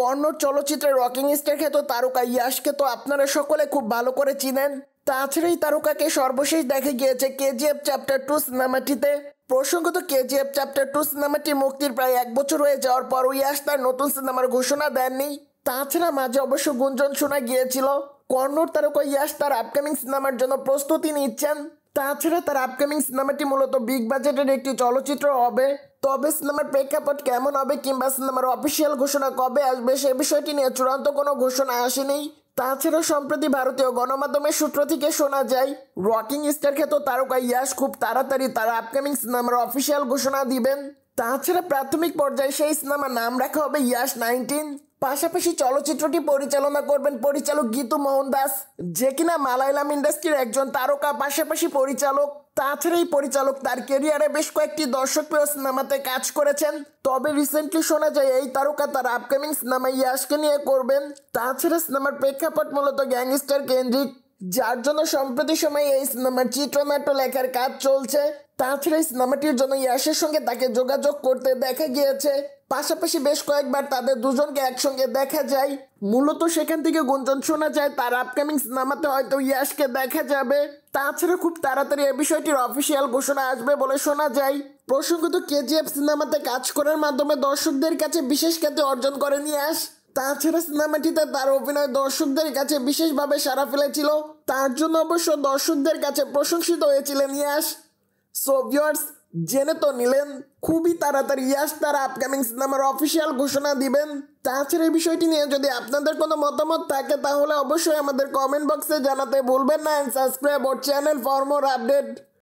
কর্ণ চলচ্চিত্রে rocking star খ্যাত তারকা ইয়াসকে তো আপনারা সকলে খুব ভালো করে চিনেন তাছাড়া এই তারকাকে সর্বশেষ দেখা গিয়েছে কেজিএফ চ্যাপ্টার টু সিনেমাটিতে প্রসঙ্গত কেজিএফ চ্যাপ্টার টু সিনেমাটি মুক্তির প্রায় এক বছর হয়ে যাওয়ার পরও ইয়াস তার নতুন সিনেমার ঘোষণা দেননি তাছাড়া মাঝে অবশ্য গুঞ্জন শোনা গিয়েছিল কর্ণর তারকা ইয়াস তার আপকামিং সিনেমার জন্য প্রস্তুতি নিচ্ছেন তাছাড়া তার আপকামিং সিনেমাটি মূলত বিগ বাজেটের একটি চলচ্চিত্র হবে তবে সিনেমার প্রেক্ষাপট কেমন হবে কিংবা সিনেমার অফিসিয়াল ঘোষণা কবে আসবে সে বিষয়টি নিয়ে চূড়ান্ত কোনো ঘোষণা আসেনি তাছাড়া সম্প্রতি ভারতীয় গণমাধ্যমের সূত্র থেকে শোনা যায় রকিং স্টার খ্যাত তারকা ইয়াশ খুব তাড়াতাড়ি তার আপকামিং সিনেমার অফিসিয়াল ঘোষণা দিবেন তাছাড়া প্রাথমিক পর্যায়ে সেই সিনেমার নাম রাখা হবে ইয়াশ নাইনটিন পাশাপাশি চলচ্চিত্রটি পরিচালনা করবেন পরিচালক গীতু মোহন দাস যে কিনা মালায়ালাম ইন্ডাস্ট্রির একজন তারকা পাশাপাশি পরিচালক তাছাড়া এই পরিচালক তার কেরিয়ারে বেশ কয়েকটি দর্শকপ্রিয় সিনেমাতে কাজ করেছেন তবে রিসেন্টলি শোনা যায় এই তারকা তার আপকামিং সিনেমা ইয়াসকে নিয়ে করবেন তাছাড়া সিনেমার প্রেক্ষাপট মূলত গ্যাংস্টার কেন্দ্রিক যার জন্য সম্প্রতি সময় এই সিনেমার চিত্রনাট্য লেখার কাজ চলছে তাছাড়া এই সিনেমাটির জন্য ইয়াসের সঙ্গে তাকে যোগাযোগ করতে দেখা গিয়েছে পাশাপাশি বেশ কয়েকবার তাদের দুজনকে একসঙ্গে দেখা যায় মূলত সেখান থেকে গুঞ্জন শোনা যায় তার আপকামিং সিনেমাতে হয়তো ইয়াসকে দেখা যাবে তাছাড়া খুব তাড়াতাড়ি এ বিষয়টির অফিসিয়াল ঘোষণা আসবে বলে শোনা যায় প্রসঙ্গত কেজিএফ সিনেমাতে কাজ করার মাধ্যমে দর্শকদের কাছে বিশেষ খ্যাতি অর্জন করেন ইয়াস তাছাড়া সিনেমাটিতে তার অভিনয় দর্শকদের কাছে বিশেষভাবে সাড়া ফেলেছিল তার জন্য অবশ্য দর্শকদের কাছে প্রশংসিত হয়েছিলেন ইয়াস সো ভিউয়ার্স জেনে তো নিলেন খুবই তাড়াতাড়ি ইয়াস তারা আপকামিং সিনেমার অফিসিয়াল ঘোষণা দিবেন তাছাড়া এই বিষয়টি নিয়ে যদি আপনাদের কোনো মতামত থাকে তাহলে অবশ্যই আমাদের কমেন্ট বক্সে জানাতে ভুলবেন না and subscribe our channel for more update